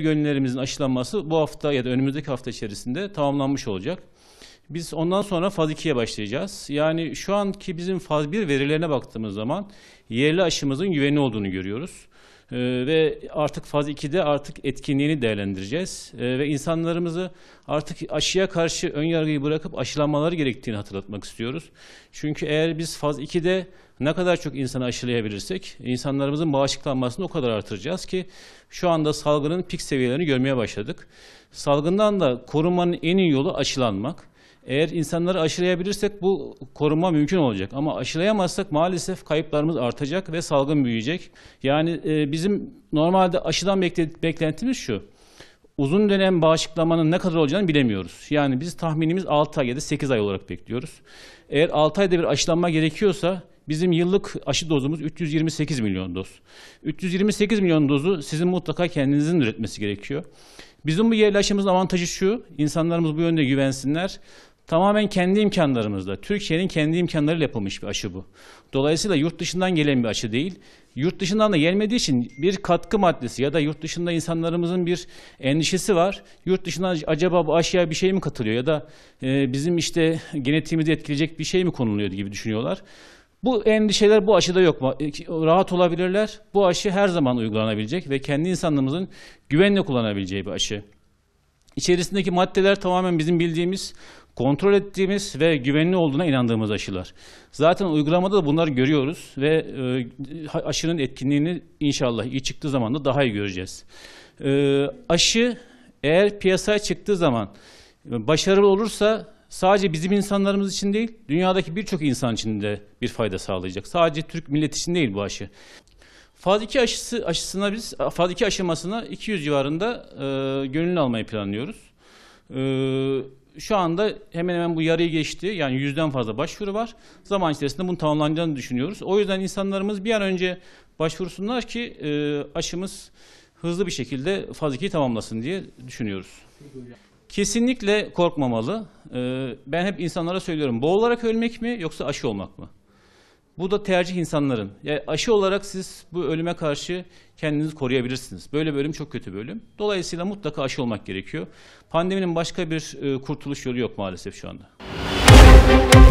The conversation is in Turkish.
yönlerimizin aşılanması bu hafta ya da önümüzdeki hafta içerisinde tamamlanmış olacak. Biz ondan sonra faz 2'ye başlayacağız. Yani şu anki bizim faz 1 verilerine baktığımız zaman yerli aşımızın güvenli olduğunu görüyoruz. Ee, ve artık faz 2'de artık etkinliğini değerlendireceğiz. Ee, ve insanlarımızı artık aşıya karşı ön yargıyı bırakıp aşılanmaları gerektiğini hatırlatmak istiyoruz. Çünkü eğer biz faz 2'de ne kadar çok insanı aşılayabilirsek insanlarımızın bağışıklanmasını o kadar artıracağız ki şu anda salgının pik seviyelerini görmeye başladık. Salgından da korunmanın en iyi yolu aşılanmak. Eğer insanları aşılayabilirsek bu koruma mümkün olacak. Ama aşılayamazsak maalesef kayıplarımız artacak ve salgın büyüyecek. Yani e, bizim normalde aşıdan beklentimiz şu. Uzun dönem bağışıklamanın ne kadar olacağını bilemiyoruz. Yani biz tahminimiz 6 ay ya da 8 ay olarak bekliyoruz. Eğer 6 ayda bir aşılanma gerekiyorsa Bizim yıllık aşı dozumuz 328 milyon doz. 328 milyon dozu sizin mutlaka kendinizin üretmesi gerekiyor. Bizim bu yerli aşımızın avantajı şu, insanlarımız bu yönde güvensinler. Tamamen kendi imkanlarımızla, Türkiye'nin kendi imkanlarıyla yapılmış bir aşı bu. Dolayısıyla yurt dışından gelen bir aşı değil. Yurt dışından da gelmediği için bir katkı maddesi ya da yurt dışında insanlarımızın bir endişesi var. Yurt dışından acaba bu aşıya bir şey mi katılıyor ya da e, bizim işte genetiğimizi etkileyecek bir şey mi konuluyor gibi düşünüyorlar. Bu endişeler bu aşıda yok. E, rahat olabilirler. Bu aşı her zaman uygulanabilecek ve kendi insanımızın güvenle kullanabileceği bir aşı. İçerisindeki maddeler tamamen bizim bildiğimiz kontrol ettiğimiz ve güvenli olduğuna inandığımız aşılar. Zaten uygulamada da bunları görüyoruz ve e, aşının etkinliğini inşallah iyi çıktığı zaman da daha iyi göreceğiz. E, aşı eğer piyasaya çıktığı zaman başarılı olursa sadece bizim insanlarımız için değil, dünyadaki birçok insan için de bir fayda sağlayacak. Sadece Türk milleti için değil bu aşı. Faz 2 aşısı, aşısına biz, faz 2 aşamasına 200 civarında e, gönüllü almayı planlıyoruz. E, şu anda hemen hemen bu yarıyı geçti. Yani yüzden fazla başvuru var. Zaman içerisinde bunun tamamlanacağını düşünüyoruz. O yüzden insanlarımız bir an önce başvursunlar ki e, aşımız hızlı bir şekilde faz 2'yi tamamlasın diye düşünüyoruz. Kesinlikle korkmamalı. E, ben hep insanlara söylüyorum boğularak ölmek mi yoksa aşı olmak mı? Bu da tercih insanların. Yani aşı olarak siz bu ölüme karşı kendinizi koruyabilirsiniz. Böyle bölüm çok kötü bölüm. Dolayısıyla mutlaka aşı olmak gerekiyor. Pandeminin başka bir e, kurtuluş yolu yok maalesef şu anda.